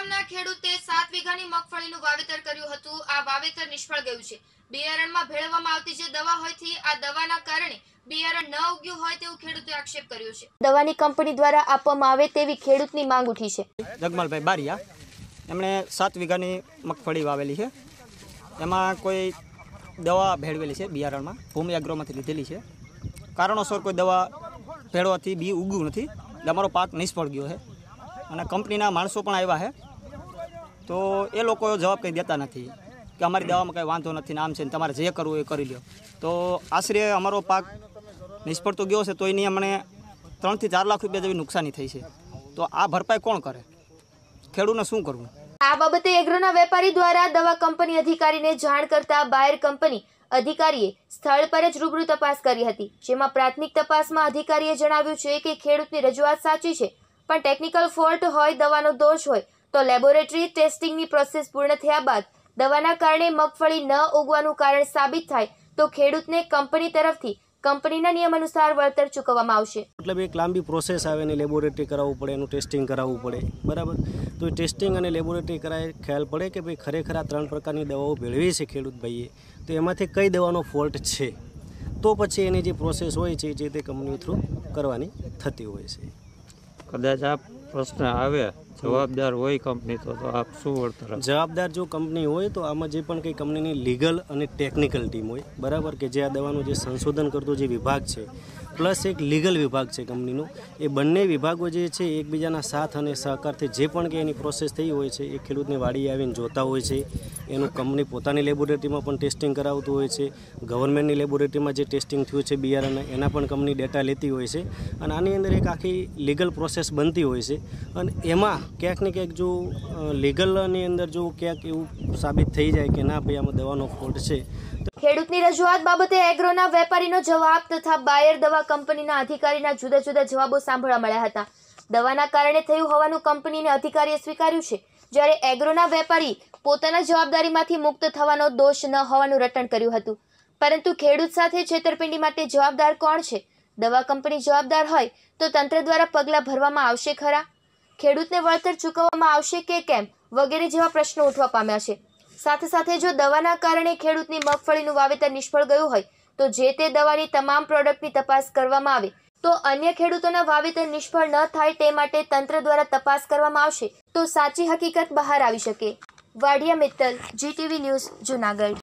ગામના ખેડૂતે સાત વીઘાની મગફળીનું વાવેતર કર્યું હતું આ વાવેતર નિષ્ફળ ગયું છે બિયારણમાં ભેળવવામાં આવતી જે દવા હોય હતી આ દવાના કારણે બિયારણ ન ઉગ્યું હોય તેવું ખેડૂતે આક્ષેપ કર્યો છે દવાની કંપની દ્વારા આપવામાં આવે તેવી ખેડૂતની માંગ ઉઠી છે જગમાલભાઈ બારિયા એમણે સાત વીઘાની મગફળી વાવેલી છે એમાં કોઈ દવા ભેળવેલી છે બિયારણમાં ભૂમિ એગ્રોમાંથી લીધેલી છે કારણોસર કોઈ દવા ભેળવાથી બી ઉગ્યું નથી એટલે અમારો પાક નિષ્ફળ ગયો છે અને કંપનીના માણસો પણ આવ્યા છે તો એ લોકો જવાબ કંઈ દેતા નથી કે અમારી દવામાં કંઈ વાંધો નથી નામ છે ને તમારે જે કરવું એ કરી લો તો આશરે અમારો પાક નિષ્ફળ તો ગયો છે તો એની અમને ત્રણથી ચાર લાખ રૂપિયા જેવી નુકસાની થઈ છે તો આ ભરપાઈ કોણ કરે ખેડૂતને શું કરવું આ બાબતે એગ્રોના વેપારી દ્વારા દવા કંપની અધિકારીને જાણ કરતા બાયર કંપની અધિકારીએ સ્થળ પર જ રૂબરૂ તપાસ કરી હતી જેમાં પ્રાથમિક તપાસમાં અધિકારીએ જણાવ્યું છે કે ખેડૂતની રજૂઆત સાચી છે પણ ટેકનિકલ ફોલ્ટ હોય દવાનો દોષ હોય તો લેબોરેટરી ટેસ્ટિંગની પ્રોસેસ પૂર્ણ થયા બાદ દવાના કારણે મગફળી ન ઉગવાનું કારણ સાબિત થાય તો ખેડૂતને કંપની તરફથી કંપનીના નિયમ અનુસાર વળતર ચૂકવવામાં આવશે મતલબ એક લાંબી પ્રોસેસ આવે એની લેબોરેટરી કરાવવું પડે એનું ટેસ્ટિંગ કરાવવું પડે બરાબર તો એ ટેસ્ટિંગ અને લેબોરેટરી કરાય ખ્યાલ પડે કે ભાઈ ખરેખર આ ત્રણ પ્રકારની દવાઓ ભેળવી છે ખેડૂત ભાઈએ તો એમાંથી કઈ દવાનો ફોલ્ટ છે તો પછી એની જે પ્રોસેસ હોય છે જે તે કંપની થ્રુ કરવાની થતી હોય છે કદાચ આપ પ્રશ્ન આવે જવાબદાર હોય કંપની તો આપ શું વળતર જવાબદાર જો કંપની હોય તો આમાં જે પણ કંઈ કંપનીની લીગલ અને ટેકનિકલ ટીમ હોય બરાબર કે જે આ દવાનું જે સંશોધન કરતો જે વિભાગ છે પ્લસ એક લીગલ વિભાગ છે કંપનીનો એ બંને વિભાગો જે છે એકબીજાના સાથ અને સહકારથી જે પણ કે એની પ્રોસેસ થઈ હોય છે એ ખેડૂતને વાડી આવીને જોતા હોય છે એનું કંપની પોતાની લેબોરેટરીમાં પણ ટેસ્ટિંગ કરાવતું હોય છે ગવર્મેન્ટની લેબોરેટરીમાં જે ટેસ્ટિંગ થયું છે બિયારણના એના પણ કંપની ડેટા લેતી હોય છે અને આની અંદર એક આખી લીગલ પ્રોસેસ બનતી હોય છે અને એમાં ક્યાંક ને ક્યાંક જો લીગલની અંદર જો ક્યાંક એવું સાબિત થઈ જાય કે ના ભાઈ આમાં દવાનો ફોલ્ટ છે તો ખેડૂતની રજૂઆત બાબતે એગ્રોના વેપારીનો જવાબ તથા બાયર દવા કંપનીના અધિકારીના જુદા જુદા જવાબો સાંભળવા મળ્યા હતા દવાના કારણે થયું હોવાનું કંપનીને અધિકારીએ સ્વીકાર્યું છે જ્યારે એગ્રોના વેપારી પોતાના જવાબદારીમાંથી મુક્ત થવાનો દોષ ન હોવાનું રટણ કર્યું હતું પરંતુ ખેડૂત સાથે છેતરપિંડી માટે જવાબદાર કોણ છે દવા કંપની જવાબદાર હોય તો તંત્ર દ્વારા પગલાં ભરવામાં આવશે ખરા ખેડૂતને વળતર ચૂકવવામાં આવશે કે કેમ વગેરે જેવા પ્રશ્નો ઉઠવા પામ્યા છે સાથે સાથે જો દવાના કારણે ખેડૂતની મગફળીનું વાવેતર નિષ્ફળ ગયું હોય તો જે તે દવાની તમામ પ્રોડક્ટની તપાસ કરવામાં આવે તો અન્ય ખેડૂતોના વાવેતર નિષ્ફળ ન થાય તે માટે તંત્ર દ્વારા તપાસ કરવામાં આવશે તો સાચી હકીકત બહાર આવી શકે વાડિયા મિત્તલ જીટીવી ન્યૂઝ જુનાગઢ